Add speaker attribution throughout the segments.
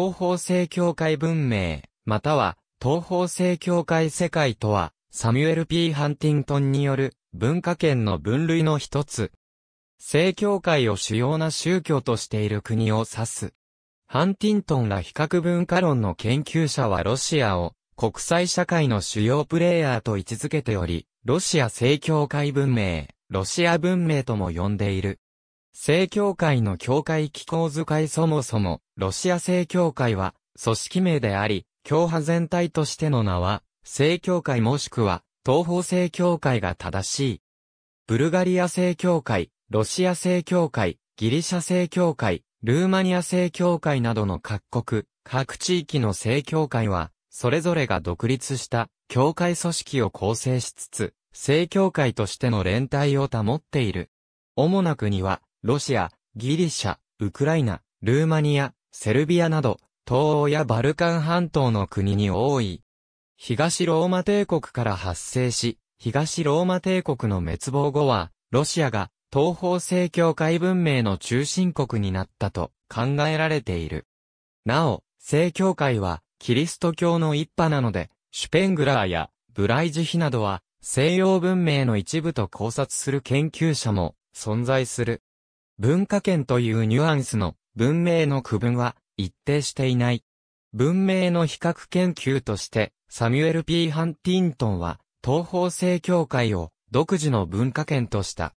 Speaker 1: 東方正教会文明、または、東方正教会世界とは、サミュエル・ P・ ハンティントンによる文化圏の分類の一つ。正教会を主要な宗教としている国を指す。ハンティントンら比較文化論の研究者はロシアを国際社会の主要プレイヤーと位置づけており、ロシア正教会文明、ロシア文明とも呼んでいる。正教会の教会機構図解そもそも、ロシア正教会は、組織名であり、教派全体としての名は、正教会もしくは、東方正教会が正しい。ブルガリア正教会、ロシア正教会、ギリシャ正教会、ルーマニア正教会などの各国、各地域の正教会は、それぞれが独立した教会組織を構成しつつ、正教会としての連帯を保っている。主な国は、ロシア、ギリシャ、ウクライナ、ルーマニア、セルビアなど、東欧やバルカン半島の国に多い。東ローマ帝国から発生し、東ローマ帝国の滅亡後は、ロシアが東方正教会文明の中心国になったと考えられている。なお、正教会はキリスト教の一派なので、シュペングラーやブライジヒなどは西洋文明の一部と考察する研究者も存在する。文化圏というニュアンスの文明の区分は一定していない。文明の比較研究として、サミュエル・ P・ ハンティントンは、東方正教会を独自の文化圏とした。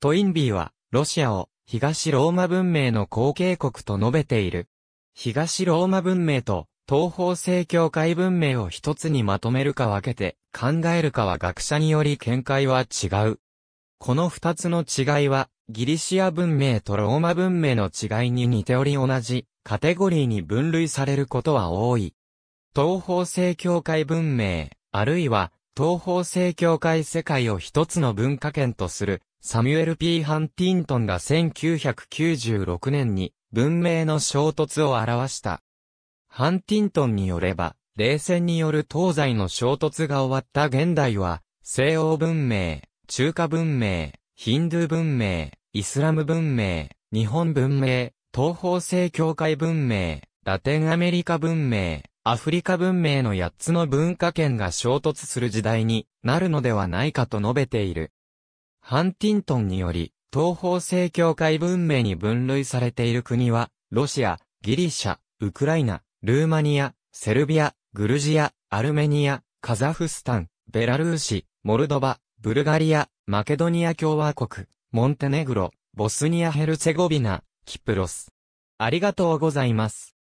Speaker 1: トインビーは、ロシアを東ローマ文明の後継国と述べている。東ローマ文明と東方正教会文明を一つにまとめるか分けて考えるかは学者により見解は違う。この二つの違いはギリシア文明とローマ文明の違いに似ており同じカテゴリーに分類されることは多い。東方正教会文明、あるいは東方正教会世界を一つの文化圏とするサミュエル・ P・ ハンティントンが1996年に文明の衝突を表した。ハンティントンによれば、冷戦による東西の衝突が終わった現代は、西欧文明、中華文明、ヒンドゥー文明、イスラム文明、日本文明、東方正教会文明、ラテンアメリカ文明、アフリカ文明の8つの文化圏が衝突する時代になるのではないかと述べている。ハンティントンにより、東方正教会文明に分類されている国は、ロシア、ギリシャ、ウクライナ、ルーマニア、セルビア、グルジア、アルメニア、カザフスタン、ベラルーシ、モルドバ、ブルガリア、マケドニア共和国、モンテネグロ、ボスニア・ヘルツェゴビナ、キプロス。ありがとうございます。